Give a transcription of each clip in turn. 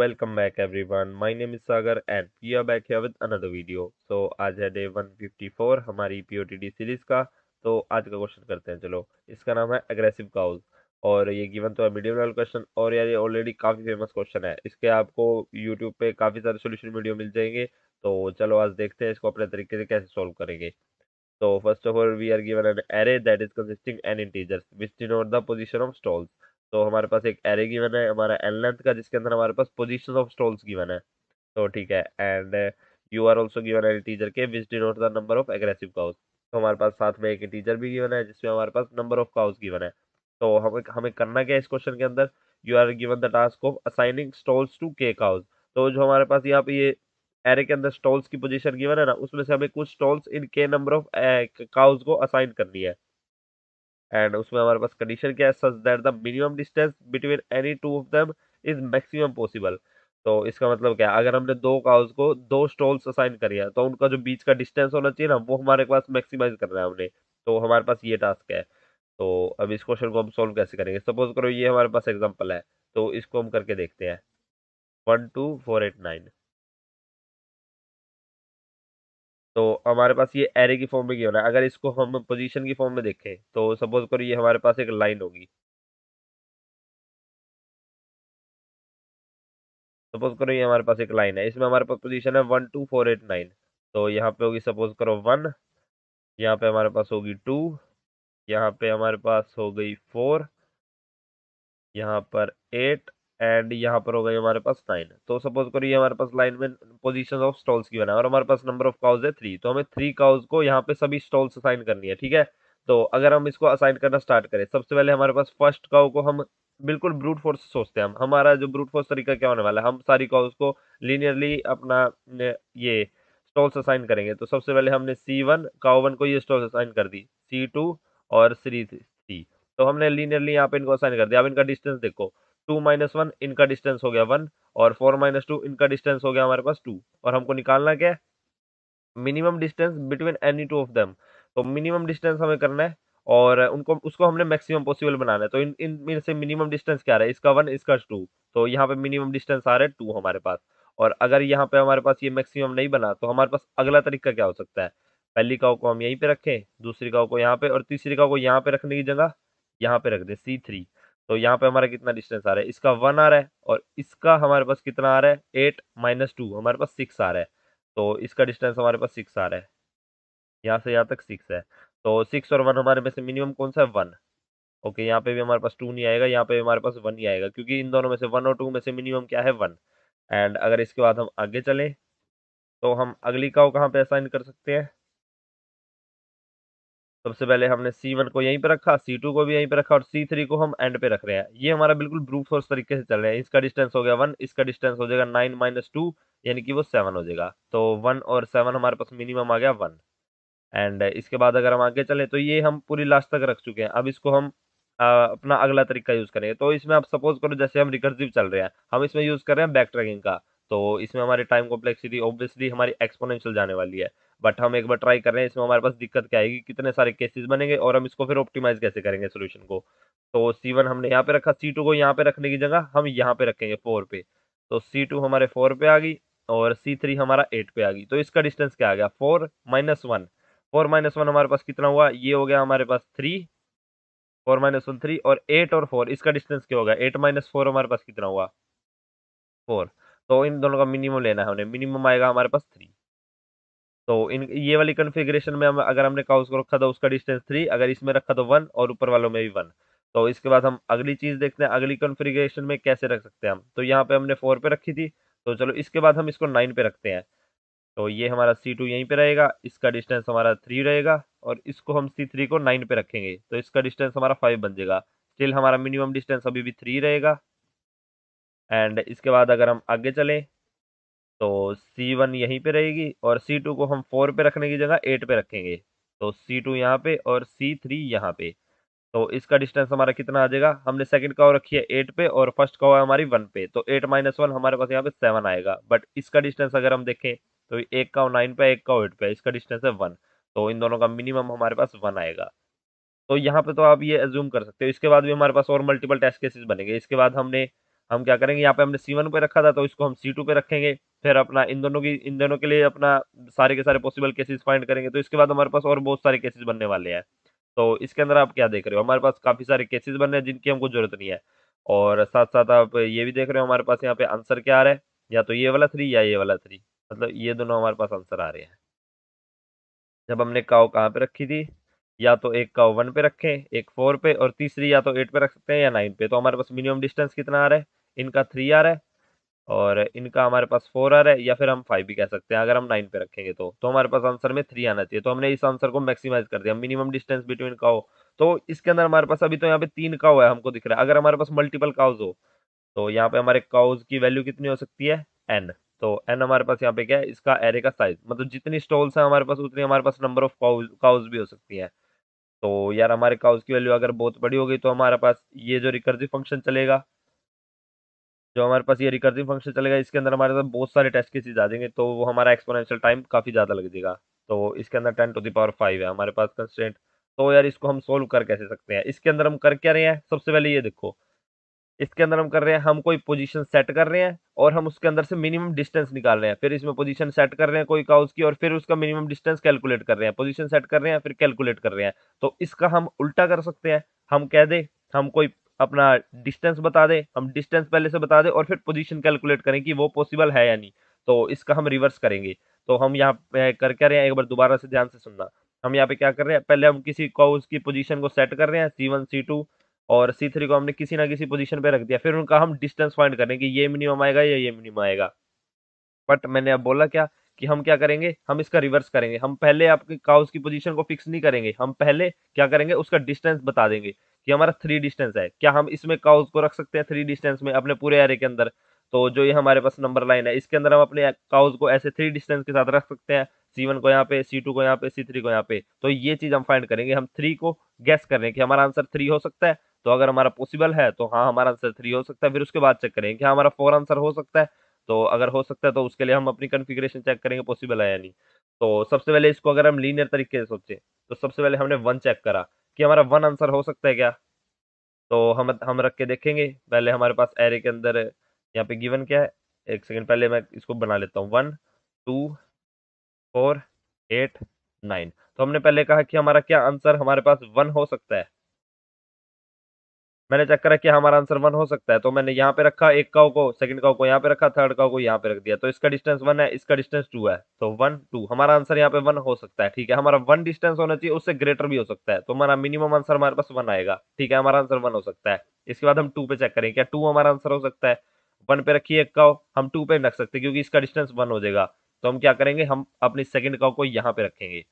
Welcome back everyone. My name is Sagar and we are back here with another video So आज है day 154 हमारी POTD series का तो आज का क्वेश्चन करते हैं चलो इसका नाम है अग्रेसिव काउज और ये गिवन तो है मीडियम लेवल क्वेश्चन और यार ये ऑलरेडी काफ़ी फेमस क्वेश्चन है इसके आपको यूट्यूब पे काफ़ी सारे सोल्यूशन वीडियो मिल जाएंगे तो चलो आज देखते हैं इसको अपने तरीके से कैसे सॉल्व करेंगे तो first of all we are given an array that is consisting N integers which denote the position of stalls तो हमारे पास एक एरे गिवन है हमारा एन लेंथ का जिसके अंदर हमारे पास पोजिशन ऑफ स्टॉल्स गिवन है तो ठीक है and you are also given an integer K which denote the number of aggressive cows तो हमारे पास साथ में एक इंटीजर भी गिवन है जिसमें हमारे पास नंबर ऑफ काउस गिवन है तो हमें हमें करना क्या है इस क्वेश्चन के अंदर you are given the task of assigning stalls to K cows तो जो हमारे पास यहाँ पे ये एरे के अंदर स्टॉल्स की पोजीशन गिवन है ना उसमें से हमें कुछ स्टॉल्स इन के नंबर ऑफ काउस को असाइन करनी है एंड उसमें हमारे पास कंडीशन क्या है such that the minimum distance between any two of them is maximum possible तो इसका मतलब क्या है अगर हमने दो काउस को दो स्टॉल्स असाइन कर तो उनका जो बीच का डिस्टेंस होना चाहिए ना वो हमारे पास मैक्सिमाइज करना है हमने तो हमारे पास ये टास्क है तो अब इस क्वेश्चन को हम सॉल्व कैसे करेंगे सपोज करो ये हमारे पास एग्जाम्पल है तो इसको हम करके देखते हैं one two four eight nine तो हमारे पास ये एरे की फॉर्म में क्यों होना है अगर इसको हम पोजीशन की फॉर्म में देखें तो सपोज करो ये हमारे पास एक लाइन होगी सपोज करो ये हमारे पास एक लाइन है इसमें हमारे पास पोजीशन है one two four eight nine तो यहाँ पे होगी सपोज करो वन यहाँ पे हमारे पास होगी टू यहाँ पे हमारे पास हो गई फोर यहाँ पर एट एंड यहाँ पर हो गई हमारे पास नाइन तो सपोज करिए हमारे पास लाइन में पोजीशन ऑफ स्टॉल्स की बना और हमारे पास नंबर ऑफ काउज है थ्री तो हमें थ्री काउज को यहाँ पे सभी स्टॉल्स असाइन करनी है ठीक है तो अगर हम इसको असाइन करना स्टार्ट करें सबसे पहले हमारे पास फर्स्ट काउ को हम बिल्कुल ब्रूट फोर्स सोचते हैं हम हमारा जो ब्रूट फोर्स तरीका क्या होने वाला है हम सारी काउज को लीनियरली अपना ये स्टॉल्स असाइन करेंगे तो सबसे पहले हमने सी वन काउ वन को ये स्टॉल्स असाइन कर दी सी टू और सी थ्री तो हमने लीनियरली यहाँ पे इनको असाइन कर दिया अब इनका डिस्टेंस देखो टू माइनस वन इनका डिस्टेंस हो गया वन और फोर माइनस टू इनका डिस्टेंस हो गया हमारे पास टू और हमको निकालना क्या है minimum distance between any two of them तो मिनिमम डिस्टेंस हमें करना है और उनको उसको हमने मैक्सिमम पॉसिबल बनाना है तो इन इनमें से मिनिमम डिस्टेंस क्या रहा है इसका वन इसका टू तो यहाँ पे मिनिमम डिस्टेंस आ रहा है टू हमारे पास और अगर यहाँ पे हमारे पास ये मैक्सिमम नहीं बना तो हमारे पास अगला तरीका क्या हो सकता है पहली काव को हम यहीं पे रखें दूसरी काव को यहाँ पे और तीसरी काव को यहाँ पे रखने की जगह यहाँ पे रख दें सी थ्री तो यहाँ पे हमारा कितना डिस्टेंस आ रहा है इसका वन आ रहा है और इसका हमारे पास कितना आ रहा है एट माइनस टू हमारे पास सिक्स आ रहा है तो इसका डिस्टेंस हमारे पास सिक्स आ रहा है यहाँ से यहाँ तक सिक्स है तो सिक्स और वन हमारे में से मिनिमम कौन सा है वन ओके यहाँ पे भी हमारे पास टू नहीं आएगा यहाँ पे भी हमारे पास वन ही आएगा क्योंकि इन दोनों में से वन और टू में से मिनिमम क्या है वन एंड अगर इसके बाद हम आगे चलें तो हम अगली काउ कहाँ पे असाइन कर सकते हैं सबसे पहले हमने C1 को यहीं पर रखा C2 को भी यहीं पर रखा और C3 को हम एंड पे रख रहे हैं ये हमारा बिल्कुल ब्रूफ फोर्स तरीके से चल रहा है इसका डिस्टेंस हो गया वन इसका डिस्टेंस हो जाएगा नाइन माइनस टू यानी कि वो सेवन हो जाएगा तो वन और सेवन हमारे पास मिनिमम आ गया वन एंड इसके बाद अगर हम आगे चले तो ये हम पूरी लास्ट तक रख चुके हैं अब इसको हम आ, अपना अगला तरीका यूज़ करेंगे तो इसमें आप सपोज करो जैसे हम रिकर्सिव चल रहे हैं हम इसमें यूज़ कर रहे हैं बैक ट्रैकिंग का तो इसमें हमारी टाइम कॉम्प्लेक्सिटी ऑब्वियसली हमारी एक्सपोनेंशियल जाने वाली है बट हम एक बार ट्राई कर रहे हैं इसमें हमारे पास दिक्कत क्या आएगी कितने सारे केसेस बनेंगे और हम इसको फिर ऑप्टिमाइज कैसे करेंगे सोल्यूशन को तो सी वन हमने यहाँ पे रखा सी टू को यहाँ पे रखने की जगह हम यहाँ पे रखेंगे फोर पे तो सी टू हमारे फोर पे आ गई और सी थ्री हमारा एट पे आ गई तो इसका डिस्टेंस क्या आ गया four minus one four minus one हमारे पास कितना हुआ ये हो गया हमारे पास three four minus one three और एट और फोर इसका डिस्टेंस क्या होगा एट माइनस फोर हमारे पास कितना हुआ फोर तो इन दोनों का मिनिमम लेना है उन्हें मिनिमम आएगा हमारे पास थ्री तो इन ये वाली कन्फिग्रेशन में हम अगर हमने काउस को रखा था उसका डिस्टेंस थ्री अगर इसमें रखा तो वन और ऊपर वालों में भी वन तो इसके बाद हम अगली चीज़ देखते हैं अगली कन्फिग्रेशन में कैसे रख सकते हैं हम तो यहाँ पे हमने फोर पे रखी थी तो चलो इसके बाद हम इसको नाइन पे रखते हैं तो ये हमारा सी टू यहीं पर रहेगा इसका डिस्टेंस हमारा थ्री रहेगा और इसको हम सी थ्री को नाइन पे रखेंगे तो इसका डिस्टेंस हमारा फाइव बन जाएगा स्टिल हमारा मिनिमम डिस्टेंस अभी भी थ्री रहेगा एंड इसके बाद अगर हम आगे चलें तो सी वन यहीं पे रहेगी और सी टू को हम फोर पे रखने की जगह एट पे रखेंगे तो सी टू यहाँ पे और सी थ्री यहाँ पे तो इसका डिस्टेंस हमारा कितना आ जाएगा हमने सेकंड का रखी है एट पे और फर्स्ट का है हमारी वन पे तो एट माइनस वन हमारे पास यहाँ पे सेवन आएगा बट इसका डिस्टेंस अगर हम देखें तो एक का नाइन पे एक का एट पे इसका डिस्टेंस है वन तो इन दोनों का मिनिमम हमारे पास वन आएगा तो यहाँ पे तो आप ये एज्यूम कर सकते हो इसके बाद भी हमारे पास और मल्टीपल टेस्ट केसेस बनेंगे इसके बाद हमने हम क्या करेंगे यहाँ पे हमने सी वन पे रखा था तो इसको हम सी टू पे रखेंगे फिर अपना इन दोनों की इन दोनों के लिए अपना सारे के सारे पॉसिबल केसेस फाइंड करेंगे तो इसके बाद हमारे पास और बहुत सारे केसेस बनने वाले हैं तो इसके अंदर आप क्या देख रहे हो हमारे पास काफ़ी सारे केसेस बन रहे हैं जिनकी हमको जरूरत नहीं है और साथ साथ आप ये भी देख रहे हो हमारे पास यहाँ पे आंसर क्या आ रहा है या तो ये वाला थ्री या ये वाला थ्री मतलब ये दोनों हमारे पास आंसर आ रहे हैं जब हमने काओ कहाँ पे रखी थी या तो एक का वन पे रखें एक फोर पे और तीसरी या तो एट पे रख सकते हैं या नाइन पे तो हमारे पास मिनिमम डिस्टेंस कितना आ रहा है इनका थ्री आर है और इनका हमारे पास फोर आर है या फिर हम फाइव भी कह सकते हैं अगर हम नाइन पे रखेंगे तो तो हमारे पास आंसर में थ्री आना चाहिए तो हमने इस आंसर को मैक्सिमाइज कर दिया मिनिमम डिस्टेंस बिटवीन काओ तो इसके अंदर हमारे पास अभी तो यहाँ पे तीन काओ है हमको दिख रहा है अगर हमारे पास मल्टीपल काउज हो तो यहाँ पे हमारे काउज की वैल्यू कितनी हो सकती है एन तो एन हमारे पास यहाँ पे क्या है इसका एरे का साइज मतलब जितनी स्टॉल्स है हमारे पास उतनी हमारे पास नंबर ऑफ काउज भी हो सकती है तो यार हमारे काउज की वैल्यू अगर बहुत बड़ी हो गई तो हमारे पास ये जो रिकर्जिव फंक्शन चलेगा जो हमारे पास ये रिकर्सिव फंक्शन चलेगा इसके अंदर हमारे पास बहुत सारे टेस्ट केसेज आ जाएंगे तो वो हमारा एक्सपोनेंशियल टाइम काफ़ी ज़्यादा लग जाएगा तो इसके अंदर ten to the power five है हमारे पास कंस्टेंट तो यार इसको हम सोल्व कर कैसे सकते हैं इसके अंदर हम कर क्या रहे हैं सबसे पहले ये देखो इसके अंदर हम कर रहे हैं हम कोई पोजीशन सेट कर रहे हैं और हम उसके अंदर से मिनिमम डिस्टेंस निकाल रहे हैं फिर इसमें पोजीशन सेट कर रहे हैं कोई काउस की और फिर उसका मिनिमम डिस्टेंस कैलकुलेट कर रहे हैं पोजीशन सेट कर रहे हैं फिर कैलकुलेट कर रहे हैं तो इसका हम उल्टा कर सकते हैं हम कह दे हम कोई अपना डिस्टेंस बता दे हम डिस्टेंस पहले से बता दे और फिर पोजीशन कैलकुलेट करें कि वो पॉसिबल है या नहीं तो इसका हम रिवर्स करेंगे तो हम यहाँ पे कर क्या रहे हैं एक बार दोबारा से ध्यान से सुनना हम यहाँ पे क्या कर रहे हैं पहले हम किसी को उसकी पोजीशन को सेट कर रहे हैं सी वन सी टू और सी थ्री को हमने किसी ना किसी पोजिशन पे रख दिया फिर उनका हम डिस्टेंस फाइंड करें कि ये मिनिमम आएगा या ये मिनिमम आएगा बट मैंने अब बोला क्या कि हम क्या करेंगे हम इसका रिवर्स करेंगे हम पहले आपके काउस की पोजीशन को फिक्स नहीं करेंगे हम पहले क्या करेंगे उसका डिस्टेंस बता देंगे कि हमारा थ्री डिस्टेंस है क्या हम इसमें काउज को रख सकते हैं थ्री डिस्टेंस में अपने पूरे एरे के अंदर तो जो ये हमारे पास नंबर लाइन है इसके अंदर हम अपने काउज को ऐसे थ्री डिस्टेंस के साथ रख सकते हैं सी को यहाँ पे सी को यहाँ पे सी को यहाँ पे तो ये चीज़ हम फाइंड करेंगे हम थ्री को गैस करें कि हमारा आंसर थ्री हो सकता है तो अगर हमारा पॉसिबल है तो हाँ हमारा आंसर थ्री हो सकता है फिर उसके बाद चेक करेंगे कि हमारा फोर आंसर हो सकता है तो अगर हो सकता है तो उसके लिए हम अपनी कन्फिग्रेशन चेक करेंगे पॉसिबल है या नहीं तो सबसे पहले इसको अगर हम लीनियर तरीके से सोचें तो सबसे पहले हमने वन चेक करा कि हमारा वन आंसर हो सकता है क्या तो हम हम रख के देखेंगे पहले हमारे पास एरे के अंदर यहाँ पे गिवन क्या है एक सेकंड पहले मैं इसको बना लेता हूँ one two four eight nine तो हमने पहले कहा कि हमारा क्या आंसर हमारे पास वन हो सकता है मैंने चेक करा कि हमारा आंसर वन हो सकता है तो मैंने यहाँ पे रखा एक काउ को सेकंड काउ को यहाँ पे रखा थर्ड काउ को यहाँ पे रख दिया तो इसका डिस्टेंस वन है इसका डिस्टेंस टू है तो वन टू हमारा आंसर यहाँ पे वन हो सकता है ठीक है हमारा वन डिस्टेंस होना चाहिए उससे ग्रेटर भी हो सकता है तो हमारा मिनिमम आंसर हमारे पास वन आएगा ठीक है हमारा आंसर वन हो सकता है इसके बाद हम टू पे चेक करें क्या टू हमारा आंसर हो सकता है वन पे रखिए एक काउ हम टू पे रख सकते क्योंकि इसका डिस्टेंस वन हो जाएगा तो हम क्या करेंगे हम अपनी सेकंड काउ को यहाँ पे रखेंगे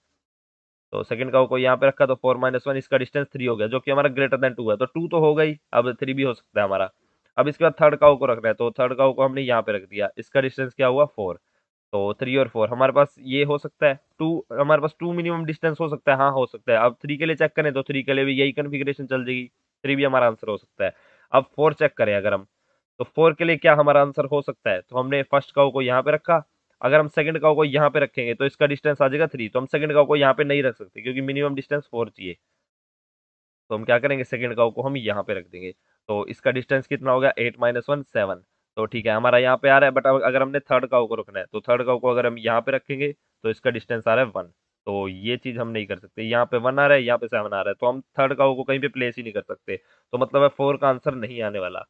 तो सेकंड का को यहाँ पे रखा तो फोर माइनस वन इसका डिस्टेंस थ्री हो गया जो कि हमारा ग्रेटर देन टू है तो टू तो हो गई अब थ्री भी हो सकता है हमारा अब इसके बाद थर्ड काउ को रख रहे हैं तो थर्ड काउ को हमने यहाँ पे रख दिया इसका डिस्टेंस क्या हुआ फोर तो थ्री और फोर हमारे पास ये हो सकता है टू हमारे पास टू मिनिमम डिस्टेंस हो सकता है हाँ हो सकता है अब थ्री के लिए चेक करें तो थ्री के लिए भी यही कन्फिग्रेशन चल जाएगी थ्री भी हमारा आंसर हो सकता है अब फोर चेक करें अगर हम तो फोर के लिए क्या हमारा आंसर हो सकता है तो हमने फर्स्ट काउ को यहाँ पे रखा अगर हम सेकंड काउ को यहाँ पे रखेंगे तो इसका डिस्टेंस आ जाएगा थ्री तो हम सेकंड काउ को यहाँ पे नहीं रख सकते क्योंकि मिनिमम डिस्टेंस फोर चाहिए तो हम क्या करेंगे सेकंड काउ को हम यहाँ पे रख देंगे तो इसका डिस्टेंस कितना होगा एट माइनस वन सेवन तो ठीक है हमारा यहाँ पे आ रहा है बट अगर हमने थर्ड काउ को रखना है तो थर्ड काउ को अगर हम यहाँ पे रखेंगे तो इसका डिस्टेंस आ रहा है वन तो ये चीज़ हम नहीं कर सकते यहाँ पे वन आ रहा है यहाँ पे सेवन आ रहा है तो हम थर्ड काउ को कहीं पे प्लेस ही नहीं कर सकते तो मतलब है फोर का आंसर नहीं आने वाला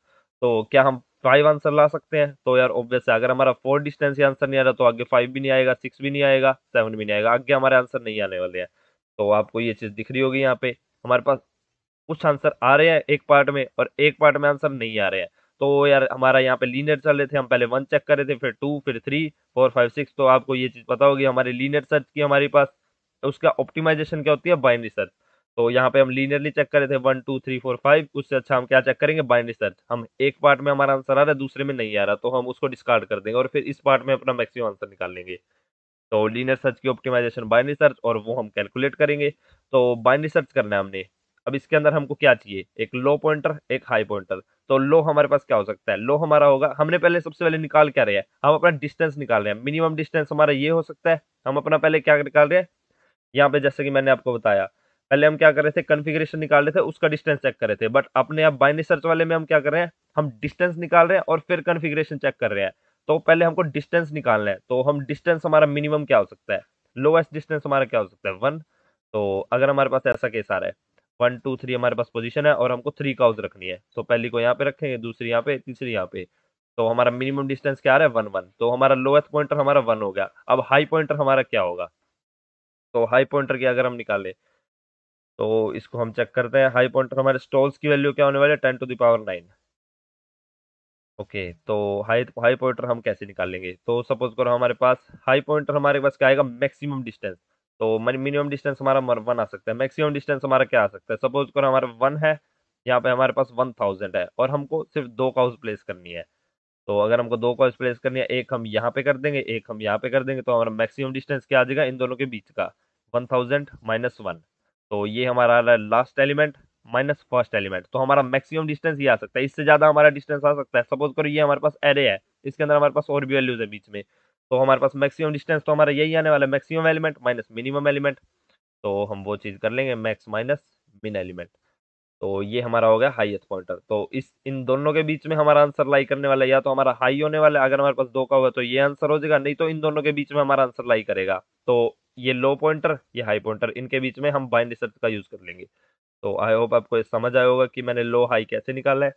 तो क्या हम फाइव आंसर ला सकते हैं तो यार ऑब्वियस है अगर हमारा फोर डिस्टेंस ही आंसर नहीं आ रहा तो आगे फाइव भी नहीं आएगा सिक्स भी नहीं आएगा सेवन भी नहीं आएगा आगे हमारे आंसर नहीं आने वाले हैं तो आपको ये चीज़ दिख रही होगी यहाँ पे हमारे पास कुछ आंसर आ रहे हैं एक पार्ट में और एक पार्ट में आंसर नहीं आ रहे हैं तो यार हमारा यहाँ पे लीनेट चल रहे थे हम पहले वन चेक कर रहे थे फिर टू फिर थ्री फोर फाइव सिक्स तो आपको ये चीज़ पता होगी हमारी लीनेट सर्च की हमारे पास उसका ऑप्टिमाइजेशन क्या होती है बाइनरी सर्च तो यहाँ पे हम लीनियरली चेक करे थे one two three four five उससे अच्छा हम क्या चेक करेंगे बाइंड सर्च हम एक पार्ट में हमारा आंसर आ रहा है दूसरे में नहीं आ रहा तो हम उसको डिस्कार्ड कर देंगे और फिर इस पार्ट में अपना मैक्सिमम आंसर निकाल लेंगे तो लीनियर सर्च की ऑप्टिमाइजेशन बाइंड सर्च और वो हम कैलकुलेट करेंगे तो बाइंड सर्च करना है हमने अब इसके अंदर हमको क्या चाहिए एक लो पॉइंटर एक हाई पॉइंटर तो लो हमारे पास क्या हो सकता है लो हमारा होगा हमने पहले सबसे पहले निकाल क्या रहे हैं हम अपना डिस्टेंस निकाल रहे हैं मिनिमम डिस्टेंस हमारा ये हो सकता है हम अपना पहले क्या निकाल रहे हैं यहाँ पे जैसे कि मैंने आपको बताया पहले हम क्या कर रहे थे कन्फिग्रेशन निकाल रहे थे उसका डिस्टेंस चेक कर रहे थे बट अपने आप बाइनरी सर्च वाले में हम क्या कर रहे हैं हम डिस्टेंस निकाल रहे हैं और फिर कन्फिग्रेशन चेक कर रहे हैं तो पहले हमको डिस्टेंस निकालना है तो हम डिस्टेंस हमारा मिनिमम क्या हो सकता है लोएस्ट डिस्टेंस हमारा क्या हो सकता है वन तो अगर हमारे पास ऐसा केस आ रहा है वन टू थ्री हमारे पास पोजिशन है और हमको थ्री काउज रखनी है तो पहली को यहाँ पे रखेंगे दूसरी यहाँ पे तीसरी यहाँ पे तो हमारा मिनिमम डिस्टेंस क्या आ रहा है वन वन तो हमारा लोएस्ट पॉइंटर हमारा वन हो गया अब हाई पॉइंटर हमारा क्या होगा तो हाई पॉइंटर की अगर हम निकाले तो इसको हम चेक करते हैं हाई पॉइंट हमारे स्टॉल्स की वैल्यू क्या होने वाली है ten to the power nine okay तो हाई हाई पॉइंटर हम कैसे निकालेंगे तो सपोज करो हमारे पास हाई पॉइंटर हमारे पास क्या आएगा मैक्सिमम डिस्टेंस तो मिनिमम डिस्टेंस हमारा वन आ सकता है मैक्सिमम डिस्टेंस हमारा क्या आ सकता है सपोज करो हमारा वन है यहाँ पे हमारे पास वन थाउजेंड है और हमको सिर्फ दो काउज प्लेस करनी है तो अगर हमको दो काउस प्लेस करनी है एक हम यहाँ पे कर देंगे एक हम यहाँ पे कर देंगे तो हमारा मैक्सिमम डिस्टेंस क्या आ जाएगा इन दोनों के बीच का वन थाउजेंड माइनस वन तो ये हमारा last element minus first element तो हमारा मैक्सिमम डिस्टेंस ये आ सकता है इससे ज़्यादा हमारा डिस्टेंस आ सकता है सपोज करो ये हमारे पास एरे है इसके अंदर हमारे पास और भी वैल्यूज है बीच में तो हमारे पास मैक्सिमम डिस्टेंस तो हमारा यही आने वाला है maximum element minus minimum element तो हम वो चीज़ कर लेंगे मैक्स माइनस मिन एलिमेंट तो ये हमारा हो गया हाईएस्ट पॉइंटर तो इस इन दोनों के बीच में हमारा आंसर लाई करने वाला या तो हमारा हाई होने वाला अगर हमारे पास दो का होगा तो ये आंसर हो जाएगा नहीं तो इन दोनों के बीच में हमारा आंसर लाई करेगा तो ये लो पॉइंटर ये हाई पॉइंटर इनके बीच में हम बाइंड सर्च का यूज़ कर लेंगे तो आई होप आपको समझ आया होगा कि मैंने लो हाई कैसे निकाला है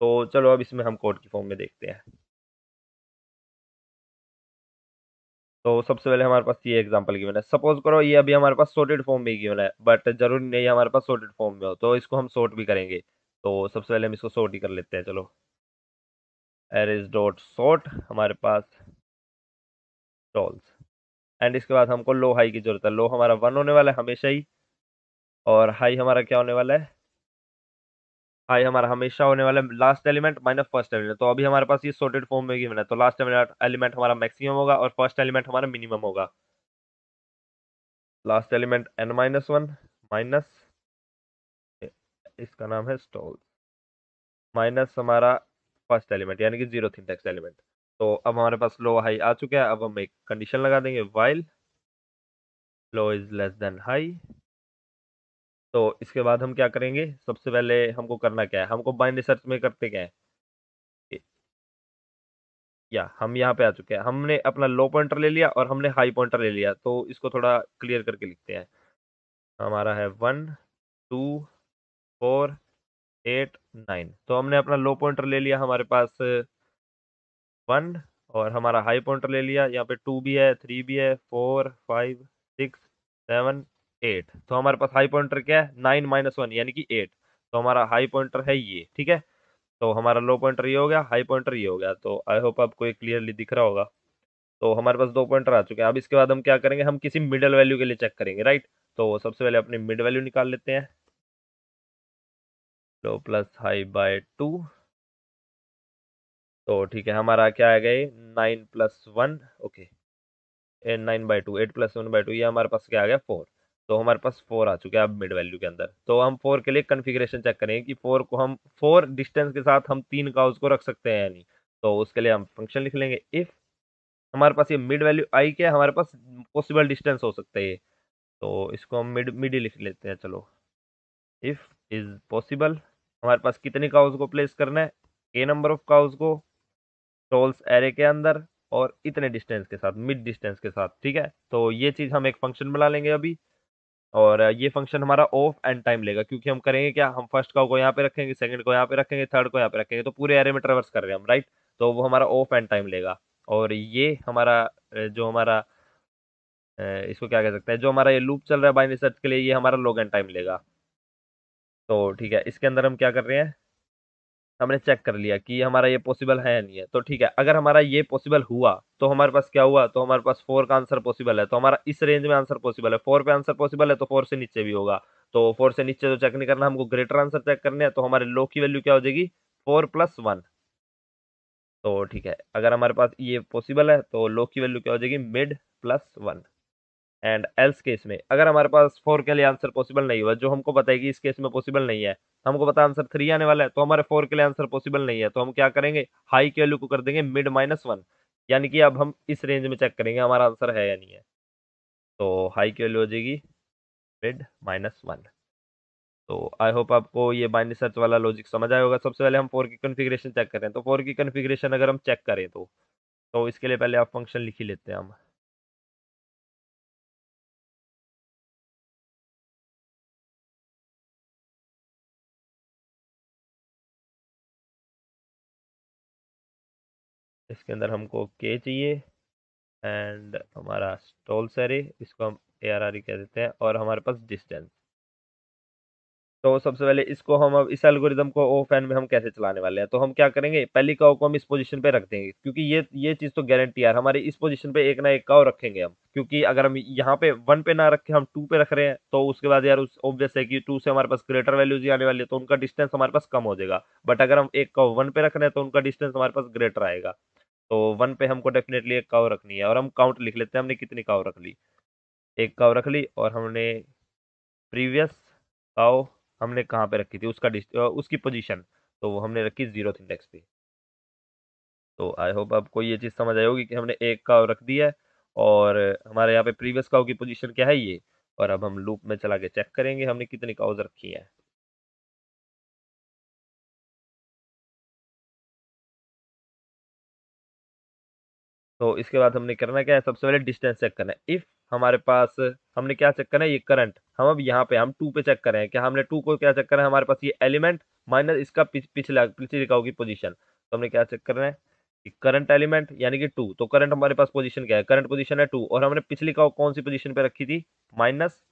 तो चलो अब इसमें हम कोड की फॉर्म में देखते हैं तो सबसे पहले हमारे पास ये एग्जांपल गिवन है सपोज करो ये अभी हमारे पास सोटेड फॉर्म में गिवन है बट जरूरी नहीं हमारे पास सोर्टेड फॉर्म में हो तो इसको हम सॉर्ट भी करेंगे तो सबसे पहले हम इसको सॉर्ट ही कर लेते हैं चलो इज डॉट सॉर्ट हमारे पास टॉल्स एंड इसके बाद हमको लो हाई की जरूरत है लो हमारा वन होने वाला है हमेशा ही और हाई हमारा क्या होने वाला है हाई हमारा हमेशा होने वाला है last element minus first element तो अभी हमारे पास ये सॉर्टेड फॉर्म में गिवन है तो लास्ट एलिमेंट हमारा मैक्सिमम होगा और फर्स्ट एलिमेंट हमारा मिनिमम होगा last element n minus one minus इसका नाम है स्टॉल माइनस हमारा फर्स्ट एलिमेंट यानी कि जीरो थिंटेक्स एलिमेंट तो अब हमारे पास लो हाई आ चुका है अब हम एक कंडीशन लगा देंगे while low is less than high तो इसके बाद हम क्या करेंगे सबसे पहले हमको करना क्या है हमको बाइन रिसर्च में करते क्या है या हम यहाँ पे आ चुके हैं हमने अपना लो पॉइंटर ले लिया और हमने हाई पॉइंटर ले लिया तो इसको थोड़ा क्लियर करके लिखते हैं हमारा है one two four eight nine तो हमने अपना लो पॉइंटर ले लिया हमारे पास वन और हमारा हाई पॉइंटर ले लिया यहाँ पे टू भी है थ्री भी है four five six seven eight तो हमारे पास हाई पॉइंटर क्या है नाइन माइनस वन यानी कि एट तो हमारा हाई पॉइंटर है ये ठीक है तो हमारा लो पॉइंटर ये हो गया हाई पॉइंटर ये हो गया तो आई होप आपको ये क्लियरली दिख रहा होगा तो हमारे पास दो पॉइंटर आ चुके हैं अब इसके बाद हम क्या करेंगे हम किसी मिडल वैल्यू के लिए चेक करेंगे राइट तो सबसे पहले अपनी मिड वैल्यू निकाल लेते हैं low plus high by two तो ठीक है हमारा क्या आ गया nine plus one okay eight nine by two eight plus one by two ये हमारे पास क्या आ गया फोर तो हमारे पास फोर आ चुके हैं अब मिड वैल्यू के अंदर तो हम फोर के लिए कन्फिग्रेशन चेक करेंगे कि फोर को हम फोर डिस्टेंस के साथ हम तीन काउस को रख सकते हैं यानी तो उसके लिए हम फंक्शन लिख लेंगे इफ़ हमारे पास ये मिड वैल्यू आई क्या हमारे पास पॉसिबल डिस्टेंस हो सकता है ये तो इसको हम मिड मिड ही लिख लेते हैं चलो इफ़ इज़ पॉसिबल हमारे पास कितनी काउज को प्लेस करना है ए नंबर ऑफ काउज को टोल्स एरे के अंदर और इतने डिस्टेंस के साथ मिड डिस्टेंस के साथ ठीक है तो ये चीज़ हम एक फंक्शन बना लेंगे अभी और ये फंक्शन हमारा ऑफ एंड टाइम लेगा क्योंकि हम करेंगे क्या हम फर्स्ट का को यहाँ पे रखेंगे सेकंड को यहाँ पे रखेंगे थर्ड को यहाँ पे रखेंगे तो पूरे एरे में ट्रेवर्स कर रहे हैं हम राइट तो वो हमारा ऑफ एंड टाइम लेगा और ये हमारा जो हमारा इसको क्या कह सकते हैं जो हमारा ये लूप चल रहा है बाइनरी सर्च के लिए ये हमारा लॉग एंड टाइम लेगा तो ठीक है इसके अंदर हम क्या कर रहे हैं हमने चेक कर लिया कि हमारा ये पॉसिबल है नहीं है तो ठीक है अगर हमारा ये पॉसिबल हुआ तो हमारे पास क्या हुआ तो हमारे पास फोर का आंसर पॉसिबल है तो हमारा इस रेंज में आंसर पॉसिबल है फोर पे आंसर पॉसिबल है तो फोर से नीचे भी होगा तो फोर से नीचे तो चेक नहीं करना हमको ग्रेटर आंसर चेक करने है तो हमारे लो की वैल्यू क्या हो जाएगी फोर प्लस वन तो ठीक है अगर हमारे पास ये पॉसिबल है तो लो की वैल्यू क्या हो जाएगी mid plus one and else case में अगर हमारे पास फोर के लिए आंसर पॉसिबल नहीं हुआ जो हमको बताएगी इस केस में पॉसिबल नहीं है हमको पता आंसर थ्री आने वाला है तो हमारे फोर के लिए आंसर पॉसिबल नहीं है तो हम क्या करेंगे हाई की वैल्यू को कर देंगे मिड माइनस वन यानी कि अब हम इस रेंज में चेक करेंगे हमारा आंसर है या नहीं है तो हाई की वैल्यू हो जाएगी मिड माइनस वन तो आई होप आपको ये बाइनरी सर्च वाला लॉजिक समझ आया होगा सबसे पहले हम फोर की कन्फिग्रेशन चेक करें तो फोर की कन्फिग्रेशन अगर हम चेक करें तो तो इसके लिए पहले आप फंक्शन लिख ही लेते हैं हम इसके अंदर हमको के चाहिए एंड हमारा स्टॉल सरे इसको हम ए आर आर कह देते हैं और हमारे पास डिस्टेंस तो सबसे पहले इसको हम अब इस एल्गोरिदम को ओ फैन में हम कैसे चलाने वाले हैं तो हम क्या करेंगे पहली काओ को हम इस पोजीशन पे रख देंगे क्योंकि ये ये चीज़ तो गारंटी यार हमारे इस पोजीशन पे एक ना एक काओ रखेंगे हम क्योंकि अगर हम यहाँ पे वन पे ना रखें हम टू पे रख रहे हैं तो उसके बाद यार उस ऑब्वियस है कि टू से हमारे पास ग्रेटर वैल्यूज आने वाली है तो उनका डिस्टेंस हमारे पास कम हो जाएगा बट अगर हम एक काओ वन पे रख रहे हैं तो उनका डिस्टेंस हमारे पास ग्रेटर आएगा तो वन पे हमको डेफिनेटली एक काव रखनी है और हम काउंट लिख लेते हैं हमने कितनी काव रख ली एक काव रख ली और हमने प्रीवियस काव हमने कहाँ पे रखी थी उसका उसकी पोजीशन तो वो हमने रखी जीरो इंडेक्स पे तो आई होप आपको ये चीज़ समझ आई होगी कि हमने एक काव रख दिया है और हमारे यहाँ पे प्रीवियस काव की पोजीशन क्या है ये और अब हम लूप में चला के चेक करेंगे हमने कितनी काउज रखी है तो इसके बाद हमने करना क्या है सबसे पहले डिस्टेंस चेक करना है इफ़ हमारे पास हमने क्या चेक करना है ये करंट हम अब यहाँ पे हम टू पे चेक करें कि हमने टू को क्या चेक करना है हमारे पास ये एलिमेंट माइनस इसका पिछला पिछली रिकाव की पोजिशन तो हमने क्या चेक करना है करंट एलिमेंट यानी कि टू तो करंट हमारे पास पोजीशन क्या है करंट पोजीशन है टू और हमने पिछली काव कौन सी पोजीशन पे रखी थी माइनस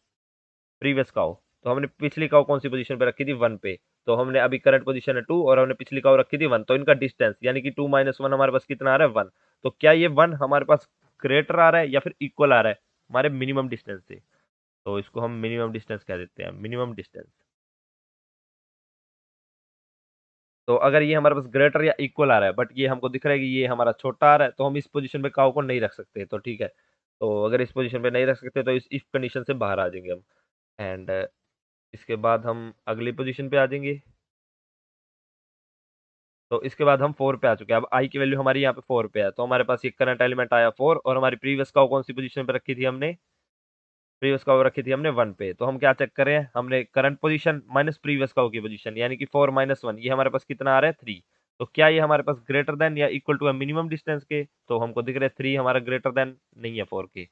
प्रीवियस काव तो हमने पिछली काव कौन सी पोजीशन पे रखी थी वन पे तो हमने अभी करंट पोजीशन है टू और हमने पिछली काव रखी थी वन तो इनका डिस्टेंस यानी कि टू माइनस वन हमारे पास कितना आ रहा है वन तो क्या ये वन हमारे पास ग्रेटर आ रहा है या फिर इक्वल आ रहा है हमारे मिनिमम डिस्टेंस से तो इसको हम मिनिमम डिस्टेंस कह देते हैं मिनिमम डिस्टेंस तो अगर ये हमारे पास ग्रेटर या इक्वल आ रहा है बट ये हमको दिख रहा है कि ये हमारा छोटा आ रहा है तो हम इस पोजीशन पे काउ को नहीं रख सकते तो ठीक है तो अगर इस पोजीशन पे नहीं रख सकते तो इस इफ कंडीशन से बाहर आ जाएंगे हम एंड इसके बाद हम अगली पोजीशन पे आ जाएंगे तो इसके बाद हम फोर पे आ चुके हैं अब आई की वैल्यू हमारी यहाँ पे फोर पे है तो हमारे पास ये करंट एलिमेंट आया फोर और हमारी प्रीवियस काउ कौन सी पोजीशन पे रखी थी हमने प्रीवियस काउ रखी थी हमने वन पे तो हम क्या चेक करें हमने current position minus previous cow की पोजीशन यानी कि फोर माइनस वन ये हमारे पास कितना आ रहा है थ्री तो क्या ये हमारे पास ग्रेटर देन या इक्वल टू है मिनिमम डिस्टेंस के तो हमको दिख रहे हैं थ्री हमारा ग्रेटर देन नहीं है फोर के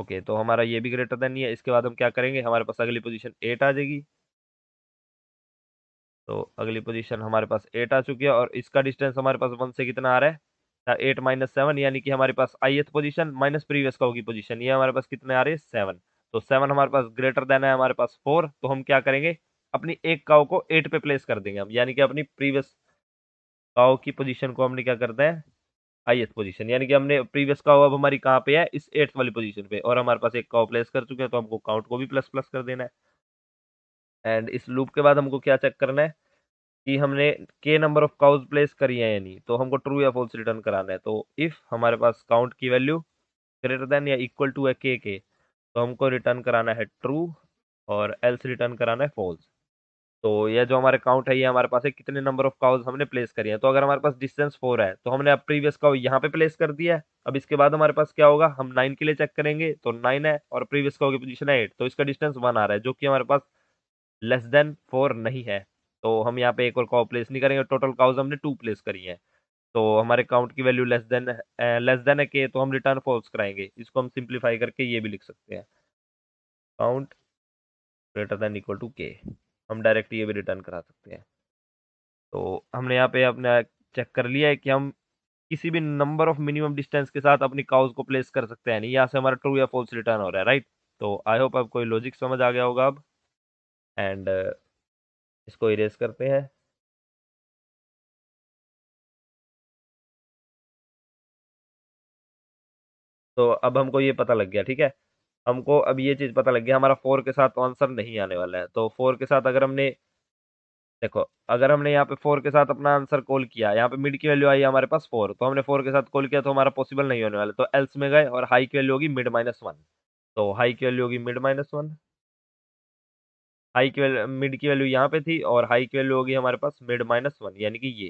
ओके तो हमारा ये भी ग्रेटर देन नहीं है इसके बाद हम क्या करेंगे हमारे पास अगली पोजीशन एट आ जाएगी तो अगली पोजीशन हमारे पास एट आ चुकी है और इसका डिस्टेंस हमारे पास वन से कितना आ रहा है एट माइनस सेवन यानी कि हमारे पास आई पोजीशन माइनस प्रीवियस का होगी पोजीशन ये हमारे पास कितने आ रहे हैं सेवन तो सेवन हमारे पास ग्रेटर देन है हमारे पास फोर तो हम क्या करेंगे अपनी एक काओ को एट पे प्लेस कर देंगे हम यानी कि अपनी प्रीवियस काओ की पोजिशन को हमने क्या करते हैं आई पोजीशन यानी कि हमने प्रीवियस काओ अब हमारी कहाँ पे है इस एट्थ वाली पोजिशन पे और हमारे पास एक काओ प्लेस कर चुके हैं तो हमको काउंट को भी प्लस प्लस कर देना है एंड इस लूप के बाद हमको क्या चेक करना है कि हमने के नंबर ऑफ काउज प्लेस करी है या नहीं तो हमको ट्रू या फॉल्स रिटर्न कराना है तो इफ़ हमारे पास काउंट की वैल्यू ग्रेटर देन या इक्वल टू है के के तो हमको रिटर्न कराना है ट्रू और एल्स रिटर्न कराना है फॉल्स तो ये जो हमारे काउंट है ये हमारे पास है कितने नंबर ऑफ काउज हमने प्लेस करी है तो अगर हमारे पास डिस्टेंस फोर है तो हमने अब प्रीवियस काउ यहाँ पे प्लेस कर दिया है अब इसके बाद हमारे पास क्या होगा हम नाइन के लिए चेक करेंगे तो नाइन है और प्रीवियस काउ की पोजीशन है एट तो इसका डिस्टेंस वन आ रहा है जो कि हमारे पास लेस देन फोर नहीं है तो हम यहाँ पे एक और काउ प्लेस नहीं करेंगे टोटल काउज हमने टू प्लेस करी है तो हमारे काउंट की value less than less than है के तो हम रिटर्न फॉल्स कराएंगे इसको हम सिंप्लीफाई करके ये भी लिख सकते हैं count greater than equal to k हम डायरेक्ट ये भी रिटर्न करा सकते हैं तो हमने यहाँ पे अपने चेक कर लिया है कि हम किसी भी नंबर ऑफ मिनिमम डिस्टेंस के साथ अपनी काउज को प्लेस कर सकते हैं यहाँ से हमारा ट्रू या फॉल्स रिटर्न हो रहा है राइट तो आई होप आपको लॉजिक समझ आ गया होगा अब एंड इसको इरेज करते हैं तो अब हमको ये पता लग गया ठीक है हमको अब ये चीज़ पता लग गया हमारा फोर के साथ आंसर नहीं आने वाला है तो फोर के साथ अगर हमने देखो अगर हमने यहाँ पे फोर के साथ अपना आंसर कॉल किया यहाँ पे मिड की वैल्यू आई हमारे पास फोर तो हमने फोर के साथ कॉल किया तो हमारा पॉसिबल नहीं होने वाला तो एल्स में गए और हाई की वैल्यू होगी मिड माइनस वन तो हाई की वैल्यू होगी मिड माइनस वन हाई की वैल्यू मिड की वैल्यू यहाँ पे थी और हाई की वैल्यू होगी हमारे पास मिड माइनस वन यानी कि ये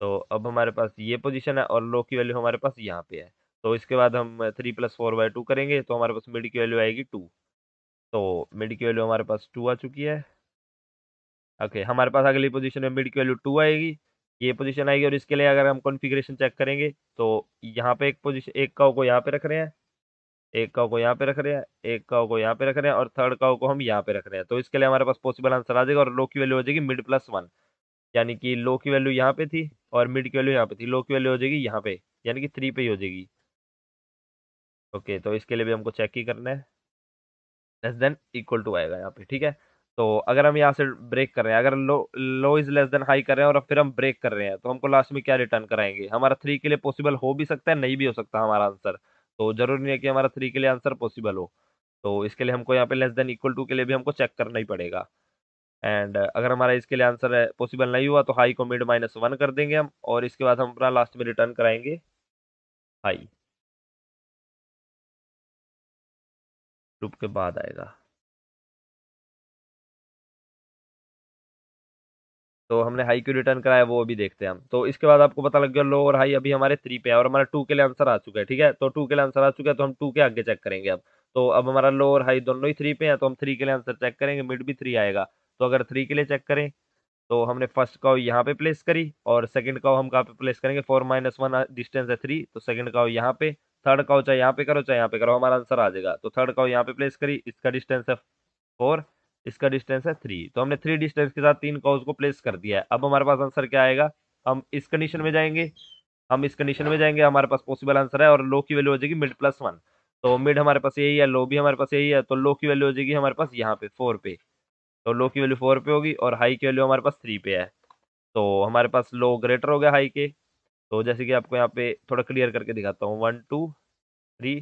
तो अब हमारे पास ये पोजीशन है और लो की वैल्यू हमारे पास यहाँ पे है तो इसके बाद हम three plus four by two करेंगे तो हमारे पास मिड की वैल्यू आएगी टू तो मिड की वैल्यू हमारे पास टू आ चुकी है ओके हमारे पास अगली पोजिशन में मिड की वैल्यू टू आएगी ये पोजिशन आएगी और इसके लिए अगर हम कॉन्फिग्रेशन चेक करेंगे तो यहाँ पे एक पोजिशन एक का को यहाँ पे रख रहे हैं एक काउ को यहाँ पे रख रहे हैं एक काउ को यहाँ पे रख रहे हैं और थर्ड काउ को हम यहाँ पे रख रहे हैं तो इसके लिए हमारे पास पॉसिबल आंसर आ जाएगा और लो की वैल्यू हो जाएगी मिड प्लस वन यानी कि लो की वैल्यू यहाँ पे थी और मिड की वैल्यू यहाँ पे थी लो की वैल्यू हो जाएगी यहाँ पे यानी कि थ्री पे ही हो जाएगी ओके तो इसके लिए भी हमको चेक ही करना है लेस देन इक्वल टू आएगा यहाँ पे ठीक है तो अगर हम यहाँ से ब्रेक कर रहे हैं अगर low low is less than high कर रहे हैं और फिर हम ब्रेक कर रहे हैं तो हमको लास्ट में क्या रिटर्न कराएंगे हमारा थ्री के लिए पॉसिबल हो भी सकता है नहीं भी हो सकता हमारा आंसर तो ज़रूरी नहीं है कि हमारा थ्री के लिए आंसर पॉसिबल हो तो इसके लिए हमको यहाँ पे लेस देन इक्वल टू के लिए भी हमको चेक करना ही पड़ेगा एंड अगर हमारा इसके लिए आंसर पॉसिबल नहीं हुआ तो हाई को मिड माइनस वन कर देंगे हम और इसके बाद हम अपना लास्ट में रिटर्न कराएंगे हाई ग्रुप के बाद आएगा तो हमने हाई क्यों रिटर्न कराया वो अभी देखते हैं हम तो इसके बाद आपको पता लग गया लो और हाई अभी हमारे थ्री पे है और हमारा टू के लिए आंसर आ चुका है ठीक है तो टू के लिए आंसर आ चुका है तो हम टू के आगे चेक करेंगे अब तो अब हमारा लो और हाई दोनों ही थ्री पे है तो हम थ्री के लिए आंसर चेक करेंगे मिड भी थ्री आएगा तो अगर थ्री के लिए चेक करें तो हमने फर्स्ट काउ यहाँ पे प्लेस करी और सेकंड काउ हम कहाँ पे प्लेस करेंगे फोर माइनस वन डिस्टेंस है थ्री तो सेकंड काउ यहाँ पे थर्ड काउ चाहे यहाँ पे करो चाहे यहाँ पे करो हमारा आंसर आ जाएगा तो थर्ड काउ यहाँ पे प्लेस करी इसका डिस्टेंस है फोर इसका डिस्टेंस है थ्री तो हमने थ्री डिस्टेंस के साथ तीन कॉज को प्लेस कर दिया है अब हमारे पास आंसर क्या आएगा हम इस कंडीशन में जाएंगे हम इस कंडीशन में जाएंगे हमारे पास पॉसिबल आंसर है और लो की वैल्यू हो जाएगी मिड प्लस वन तो मिड हमारे पास यही है लो भी हमारे पास यही है तो लो की वैल्यू हो जाएगी हमारे पास यहाँ पे फोर पे तो लो की वैल्यू फोर पे होगी और हाई की वैल्यू हमारे पास थ्री पे है तो हमारे पास लो ग्रेटर हो गया हाई के तो जैसे कि आपको यहाँ पे थोड़ा क्लियर करके दिखाता हूँ वन टू थ्री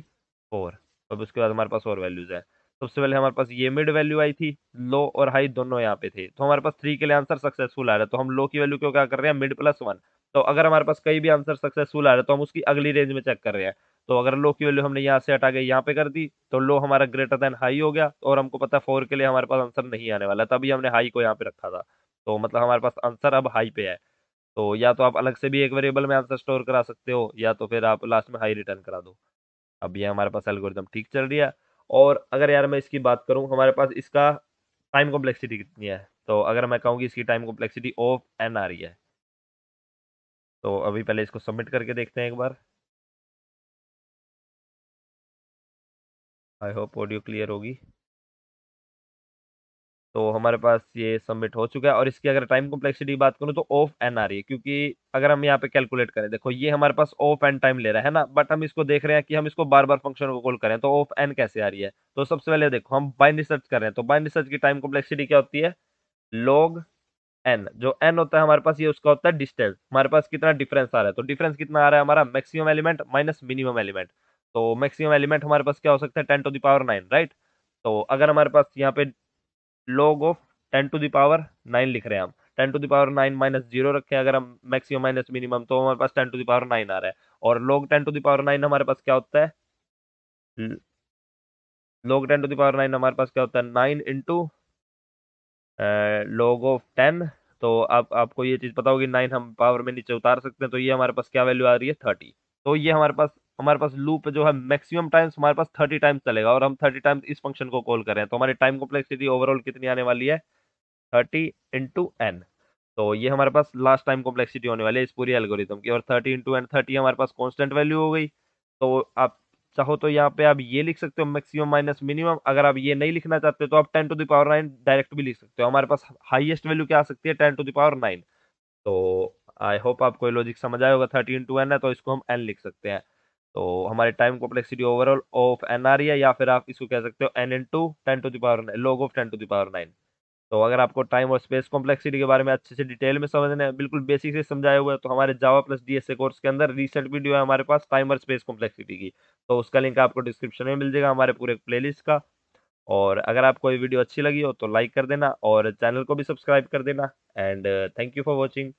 फोर अब उसके बाद हमारे पास और वैल्यूज़ है सबसे पहले हमारे पास ये मिड वैल्यू आई थी लो और हाई दोनों यहाँ पे थे तो हमारे पास थ्री के लिए आंसर सक्सेसफुल आ रहा है तो हम लो की वैल्यू क्यों क्या कर रहे हैं मिड प्लस वन तो अगर हमारे पास कहीं भी आंसर सक्सेसफुल आ रहा है तो हम उसकी अगली रेंज में चेक कर रहे हैं तो अगर लो की वैल्यू हमने यहाँ से हटा के यहाँ पे कर दी तो लो हमारा ग्रेटर देन हाई हो गया और हमको पता है फोर के लिए हमारे पास आंसर नहीं आने वाला तभी हमने हाई को यहाँ पे रखा था तो मतलब हमारे पास आंसर अब हाई पे है तो या तो आप अलग से भी एक वेरिएबल में आंसर स्टोर करा सकते हो या तो फिर आप लास्ट में हाई रिटर्न करा दो अब ये हमारे पास एल्गोरिदम ठीक चल रही है और अगर यार मैं इसकी बात करूँ हमारे पास इसका टाइम कॉम्प्लेक्सिटी कितनी है तो अगर मैं कहूँ कि इसकी टाइम कॉम्प्लेक्सिटी ऑफ एन आ रही है तो अभी पहले इसको सबमिट करके देखते हैं एक बार आई होप ऑडियो क्लियर होगी तो हमारे पास ये सबमिट हो चुका है और इसकी अगर टाइम कॉम्प्लेक्सिटी की बात करूँ तो ऑफ एन आ रही है क्योंकि अगर हम यहाँ पे कैलकुलेट करें देखो ये हमारे पास ऑफ एन टाइम ले रहा है ना बट हम इसको देख रहे हैं कि हम इसको बार बार फंक्शन को कॉल करें तो ऑफ एन कैसे आ रही है तो सबसे पहले देखो हम बाइन रिसर्च कर रहे हैं तो बाइन रिसर्च की टाइम कॉम्प्लेक्सिटी क्या होती है लॉग एन जो एन होता है हमारे पास ये उसका होता है डिस्टेंस हमारे पास कितना डिफरेंस आ रहा है तो डिफरेंस कितना आ रहा है हमारा maximum element minus minimum element तो मैक्सिमम एलिमेंट हमारे पास क्या हो सकता है ten to the power nine right तो अगर हमारे पास यहाँ पे log of ten to the power nine लिख रहे हैं हम ten to the power nine minus zero रखे अगर हम मैक्सिमम माइनस मिनिमम तो हमारे पास टेन टू दावर नाइन आ रहा है और log ten to the power nine हमारे पास क्या होता है log ten to the power nine हमारे पास क्या होता है nine into log of ten तो आप आपको ये चीज़ पता होगी नाइन हम पावर में नीचे उतार सकते हैं तो ये हमारे पास क्या वैल्यू आ रही है थर्टी तो ये हमारे पास हमारे पास लूप जो है मैक्सिमम टाइम्स हमारे पास थर्टी टाइम्स चलेगा और हम थर्टी टाइम्स इस फंक्शन को कॉल करें तो हमारी टाइम कॉम्प्लेक्सिटी ओवरऑल कितनी आने वाली है थर्टी इंटू एन तो ये हमारे पास लास्ट टाइम कॉम्प्लेक्सिटी होने वाली है इस पूरी एल्गोरिथम की और थर्टी इंटू एन थर्टी हमारे पास कॉन्स्टेंट वैल्यू हो गई तो आप चाहो तो यहाँ पे आप ये लिख सकते हो मैक्सिमम माइनस मिनिमम अगर आप ये नहीं लिखना चाहते तो आप ten to the power nine direct भी लिख सकते हो हमारे पास हाइएस्ट वैल्यू क्या आ सकती है टेन टू दावर नाइन तो आई होप आपको लॉजिक समझ आएगा थर्टी इंटू एन है तो इसको हम एन लिख सकते हैं तो हमारे time complexity overall of n आ रही है या फिर आप इसको कह सकते हो n into ten to the power nine log of ten to the power nine तो अगर आपको टाइम और स्पेस कॉम्प्लेक्सिटी के बारे में अच्छे से डिटेल में समझना है बिल्कुल बेसिक से समझाया हुआ है तो हमारे जावा प्लस डी कोर्स के अंदर रिसेंट वीडियो है हमारे पास टाइम और स्पेस कॉम्प्लेक्सिटी की तो उसका लिंक आपको डिस्क्रिप्शन में मिल जाएगा हमारे पूरे प्ले का और अगर आपको ये वीडियो अच्छी लगी हो तो लाइक कर देना और चैनल को भी सब्सक्राइब कर देना and thank you for watching